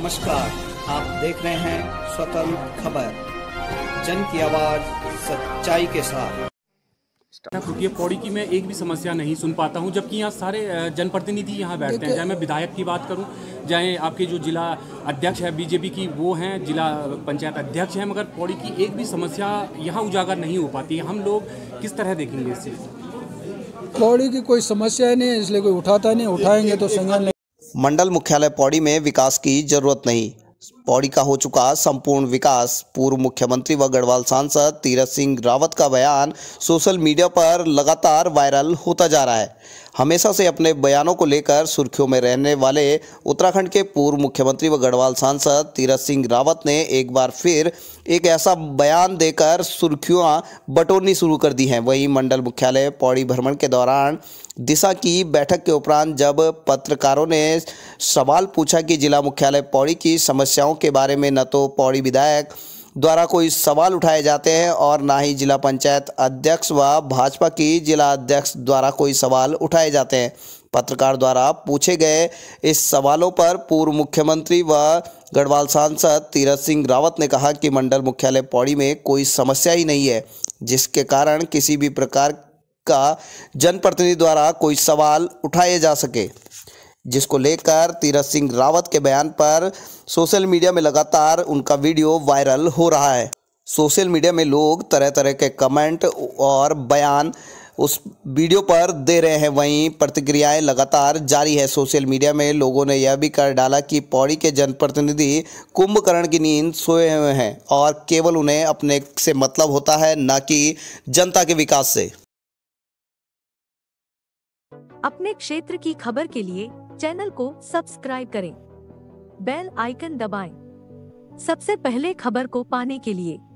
नमस्कार आप देख रहे हैं स्वतंत्र खबर जन की आवाज सच्चाई के साथ खुटिया पौड़ी की मैं एक भी समस्या नहीं सुन पाता हूं जबकि यहां सारे जनप्रतिनिधि यहां बैठते हैं चाहे मैं विधायक की बात करूं चाहे आपके जो जिला अध्यक्ष है बीजेपी की वो हैं जिला पंचायत अध्यक्ष हैं मगर पौड़ी की एक भी समस्या यहां उजागर नहीं हो पाती है हम लोग किस तरह देखेंगे इससे पौड़ी की कोई समस्या नहीं है इसलिए कोई उठाता नहीं उठाएंगे तो संज्ञान मंडल मुख्यालय पौड़ी में विकास की जरूरत नहीं पौड़ी का हो चुका संपूर्ण विकास पूर्व मुख्यमंत्री व गढ़वाल सांसद तीरथ सिंह रावत का बयान सोशल मीडिया पर लगातार वायरल होता जा रहा है हमेशा से अपने बयानों को लेकर सुर्खियों में रहने वाले उत्तराखंड के पूर्व मुख्यमंत्री व गढ़वाल सांसद तीरथ सिंह रावत ने एक बार फिर एक ऐसा बयान देकर सुर्खियां बटोरनी शुरू कर दी हैं वहीं मंडल मुख्यालय पौड़ी भ्रमण के दौरान दिशा की बैठक के उपरांत जब पत्रकारों ने सवाल पूछा कि जिला मुख्यालय पौड़ी की समस्या समस्याओं के बारे में न तो पौड़ी विधायक द्वारा कोई सवाल उठाए जाते हैं और ना ही जिला पंचायत अध्यक्ष व भाजपा की जिला अध्यक्ष द्वारा कोई सवाल उठाए जाते हैं पत्रकार द्वारा पूछे गए इस सवालों पर पूर्व मुख्यमंत्री व गढ़वाल सांसद तीरथ सिंह रावत ने कहा कि मंडल मुख्यालय पौड़ी में कोई समस्या ही नहीं है जिसके कारण किसी भी प्रकार का जनप्रतिनिधि द्वारा कोई सवाल उठाए जा सके जिसको लेकर तीरथ सिंह रावत के बयान पर सोशल मीडिया में लगातार उनका वीडियो वायरल हो रहा है सोशल मीडिया में लोग तरह तरह के कमेंट और बयान उस वीडियो पर दे रहे हैं वहीं प्रतिक्रियाएं लगातार जारी है सोशल मीडिया में लोगों ने यह भी कर डाला कि पौड़ी के जनप्रतिनिधि कुंभकर्ण की नींद सोए हुए हैं और केवल उन्हें अपने से मतलब होता है न कि जनता के विकास से अपने क्षेत्र की खबर के लिए चैनल को सब्सक्राइब करें बेल आइकन दबाएं। सबसे पहले खबर को पाने के लिए